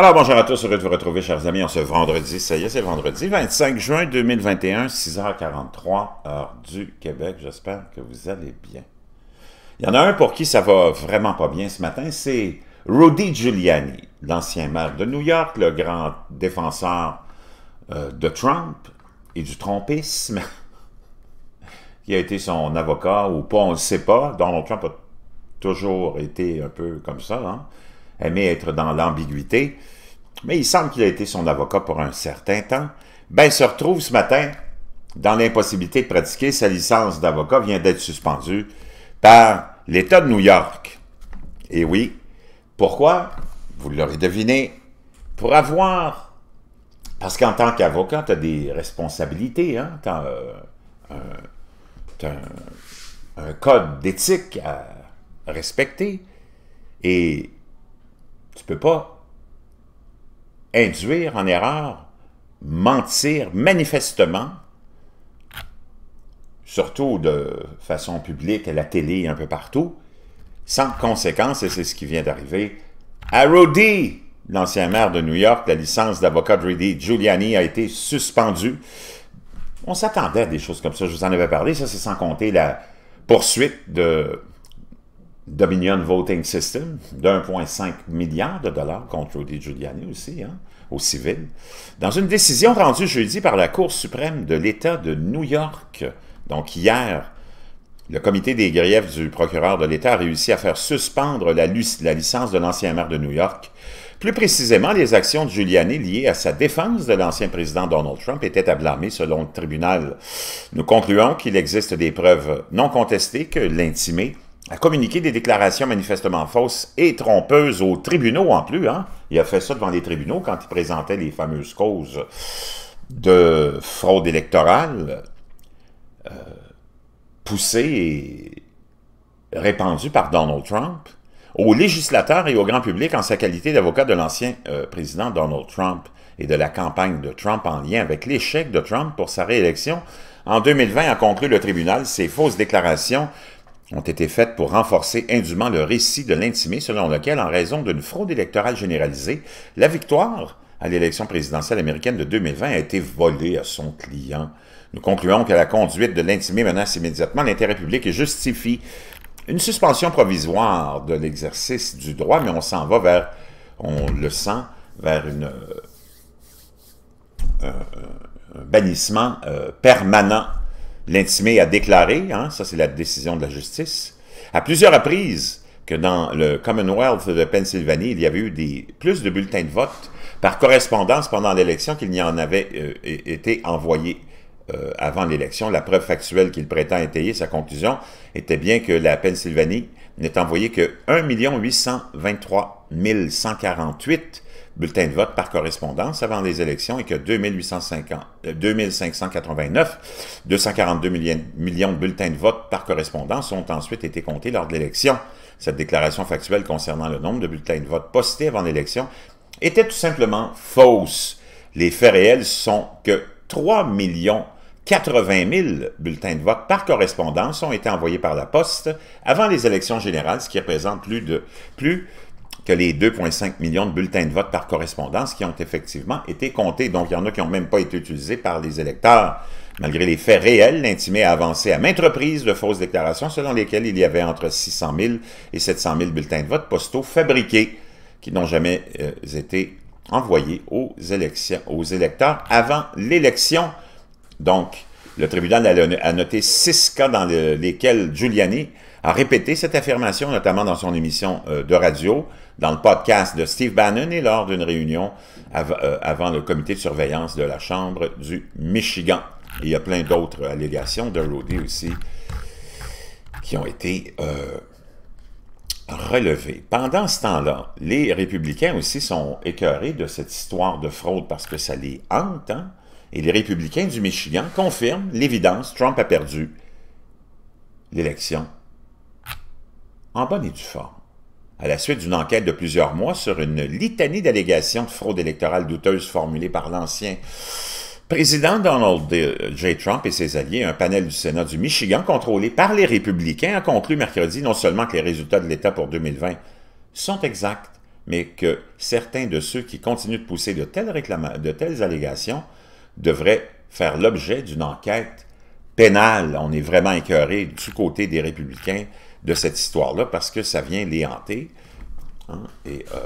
Alors bonjour à tous, heureux de vous retrouver chers amis en ce vendredi, ça y est c'est vendredi 25 juin 2021, 6h43, heure du Québec, j'espère que vous allez bien. Il y en a un pour qui ça va vraiment pas bien ce matin, c'est Rudy Giuliani, l'ancien maire de New York, le grand défenseur euh, de Trump et du trompisme, qui a été son avocat ou pas, on ne sait pas, Donald Trump a toujours été un peu comme ça, hein? aimé être dans l'ambiguïté, mais il semble qu'il a été son avocat pour un certain temps, ben se retrouve ce matin dans l'impossibilité de pratiquer. Sa licence d'avocat vient d'être suspendue par l'État de New York. Et oui, pourquoi? Vous l'aurez deviné, pour avoir... Parce qu'en tant qu'avocat, tu as des responsabilités, hein? tu as, euh, un code d'éthique à respecter. Et tu peux pas induire en erreur, mentir manifestement, surtout de façon publique à la télé un peu partout, sans conséquence, et c'est ce qui vient d'arriver, à Rudy, l'ancien maire de New York, la licence d'avocat de Rudy Giuliani a été suspendue. On s'attendait à des choses comme ça, je vous en avais parlé, ça c'est sans compter la poursuite de Dominion Voting System d'1,5 milliard de dollars contre Rudy Giuliani aussi, hein, au civil, dans une décision rendue jeudi par la Cour suprême de l'État de New York. Donc hier, le comité des griefs du procureur de l'État a réussi à faire suspendre la, la licence de l'ancien maire de New York. Plus précisément, les actions de Giuliani liées à sa défense de l'ancien président Donald Trump étaient à blâmer selon le tribunal. Nous concluons qu'il existe des preuves non contestées que l'intimé a communiqué des déclarations manifestement fausses et trompeuses aux tribunaux en plus. Hein. Il a fait ça devant les tribunaux quand il présentait les fameuses causes de fraude électorale euh, poussées et répandues par Donald Trump aux législateurs et au grand public en sa qualité d'avocat de l'ancien euh, président Donald Trump et de la campagne de Trump en lien avec l'échec de Trump pour sa réélection. En 2020 a conclu le tribunal ces fausses déclarations ont été faites pour renforcer indûment le récit de l'intimé selon lequel, en raison d'une fraude électorale généralisée, la victoire à l'élection présidentielle américaine de 2020 a été volée à son client. Nous concluons que la conduite de l'intimé menace immédiatement l'intérêt public et justifie une suspension provisoire de l'exercice du droit, mais on s'en va vers, on le sent, vers une, euh, euh, un bannissement euh, permanent L'intimé a déclaré, hein, ça c'est la décision de la justice, à plusieurs reprises que dans le Commonwealth de Pennsylvanie, il y avait eu des, plus de bulletins de vote par correspondance pendant l'élection qu'il n'y en avait euh, été envoyé euh, avant l'élection. La preuve factuelle qu'il prétend étayer sa conclusion était bien que la Pennsylvanie n'ait envoyé que 1,823,148 bulletins de vote par correspondance avant les élections et que 2850, 2589, 242 millions, de bulletins de vote par correspondance ont ensuite été comptés lors de l'élection. Cette déclaration factuelle concernant le nombre de bulletins de vote postés avant l'élection était tout simplement fausse. Les faits réels sont que 3 millions 80 000 bulletins de vote par correspondance ont été envoyés par la poste avant les élections générales, ce qui représente plus de plus que les 2,5 millions de bulletins de vote par correspondance qui ont effectivement été comptés. Donc, il y en a qui n'ont même pas été utilisés par les électeurs. Malgré les faits réels, l'intimé a avancé à maintes reprises de fausses déclarations selon lesquelles il y avait entre 600 000 et 700 000 bulletins de vote postaux fabriqués qui n'ont jamais euh, été envoyés aux, aux électeurs avant l'élection. Donc, le tribunal a noté six cas dans lesquels Giuliani a répété cette affirmation, notamment dans son émission euh, de radio, dans le podcast de Steve Bannon et lors d'une réunion euh, avant le comité de surveillance de la Chambre du Michigan. il y a plein d'autres allégations de Rudy aussi qui ont été euh, relevées. Pendant ce temps-là, les républicains aussi sont écœurés de cette histoire de fraude parce que ça les hante. Hein. Et les républicains du Michigan confirment l'évidence, Trump a perdu l'élection en bonne et due forme. À la suite d'une enquête de plusieurs mois sur une litanie d'allégations de fraude électorale douteuse formulées par l'ancien président Donald euh, J. Trump et ses alliés, un panel du Sénat du Michigan contrôlé par les républicains a conclu mercredi non seulement que les résultats de l'État pour 2020 sont exacts, mais que certains de ceux qui continuent de pousser de de telles allégations devraient faire l'objet d'une enquête on est vraiment écœuré du côté des républicains de cette histoire-là parce que ça vient les hanter hein, et euh,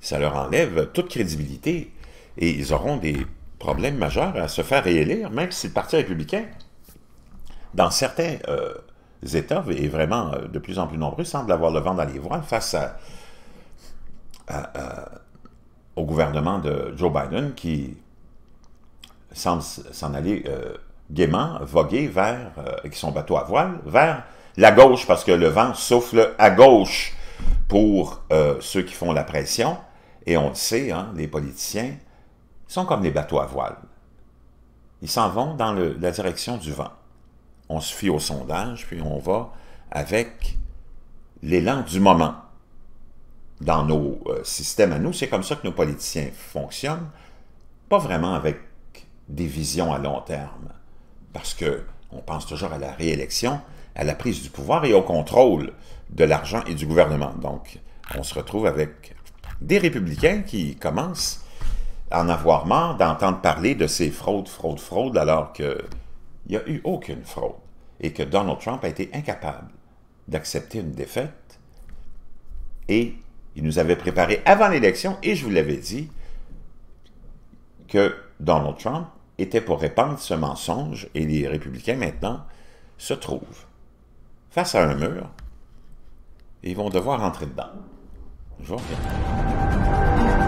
ça leur enlève toute crédibilité et ils auront des problèmes majeurs à se faire réélire, même si le Parti républicain, dans certains euh, États, est vraiment euh, de plus en plus nombreux, semble avoir le vent dans les voiles face au gouvernement de Joe Biden qui semble s'en aller gaiement voguer vers, euh, avec son bateau à voile, vers la gauche, parce que le vent souffle à gauche pour euh, ceux qui font la pression. Et on le sait, hein, les politiciens sont comme les bateaux à voile. Ils s'en vont dans la direction du vent. On se fie au sondage, puis on va avec l'élan du moment. Dans nos euh, systèmes à nous, c'est comme ça que nos politiciens fonctionnent, pas vraiment avec des visions à long terme parce qu'on pense toujours à la réélection, à la prise du pouvoir et au contrôle de l'argent et du gouvernement. Donc, on se retrouve avec des républicains qui commencent à en avoir marre d'entendre parler de ces fraudes, fraudes, fraudes, alors qu'il n'y a eu aucune fraude et que Donald Trump a été incapable d'accepter une défaite. Et il nous avait préparé avant l'élection, et je vous l'avais dit, que Donald Trump était pour répandre ce mensonge et les républicains maintenant se trouvent face à un mur et ils vont devoir entrer dedans. Je vous